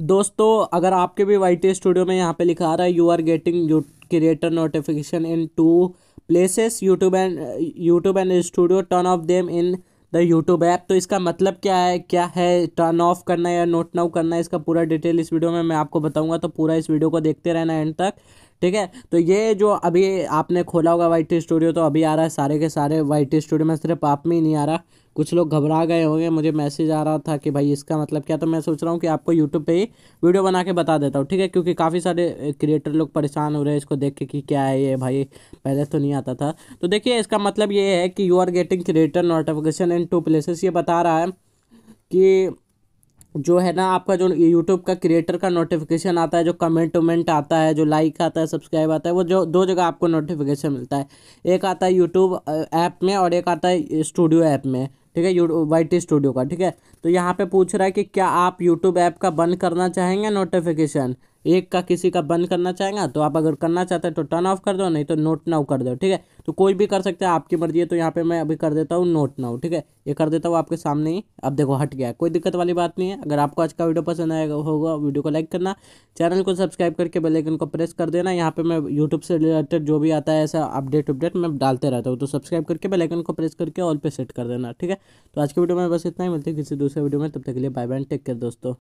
दोस्तों अगर आपके भी वाई टी स्टूडियो में यहाँ पे लिखा आ रहा है you are getting you creator notification in two places YouTube and YouTube and studio turn off them in the YouTube app तो इसका मतलब क्या है क्या है टर्न ऑफ करना या नोट नाउ करना है इसका पूरा डिटेल इस वीडियो में मैं आपको बताऊंगा तो पूरा इस वीडियो को देखते रहना एंड तक ठीक है तो ये जो अभी आपने खोला होगा वाई स्टूडियो तो अभी आ रहा है सारे के सारे वाई स्टूडियो में सिर्फ आप में ही नहीं आ रहा कुछ लोग घबरा गए होंगे मुझे मैसेज आ रहा था कि भाई इसका मतलब क्या तो मैं सोच रहा हूँ कि आपको यूट्यूब पे ही वीडियो बना के बता देता हूँ ठीक है क्योंकि काफ़ी सारे क्रिएटर लोग परेशान हो रहे हैं इसको देख के कि क्या है ये भाई पहले तो नहीं आता था तो देखिए इसका मतलब ये है कि you are getting creator notification in two places ये बता रहा है कि जो है ना आपका जो यूट्यूब का क्रिएटर का नोटिफिकेशन आता है जो कमेंट वमेंट आता है जो लाइक आता है सब्सक्राइब आता है वो जो दो जगह आपको नोटिफिकेशन मिलता है एक आता है यूट्यूब ऐप में और एक आता है स्टूडियो ऐप में ठीक है वाई टी स्टूडियो का ठीक है तो यहाँ पे पूछ रहा है कि क्या आप यूट्यूब ऐप का बंद करना चाहेंगे नोटिफिकेशन एक का किसी का बंद करना चाहेंगे तो आप अगर करना चाहते हैं तो टर्न ऑफ कर दो नहीं तो नोट नाउ कर दो ठीक है तो कोई भी कर सकते हैं आपकी मर्जी है तो यहाँ पे मैं अभी कर देता हूँ नोट नाउ ठीक है ये कर देता हूँ आपके सामने ही अब देखो हट गया कोई दिक्कत वाली बात नहीं है अगर आपको आज का वीडियो पसंद आएगा होगा वीडियो को लाइक करना चैनल को सब्सक्राइब करके बेलाइकन को प्रेस कर देना यहाँ पर मैं यूट्यूब से रिलेटेड जो भी आता है ऐसा अपडेट अपडेट मैं डालते रहता हूँ तो सब्सक्राइब करके बेलाइकन को प्रेस करके ऑल पे सेट कर देना ठीक है तो आज के वीडियो में बस इतना ही मिलती है किसी दूसरे वीडियो में तब तक के लिए बाय बाय टेक केयर दोस्तों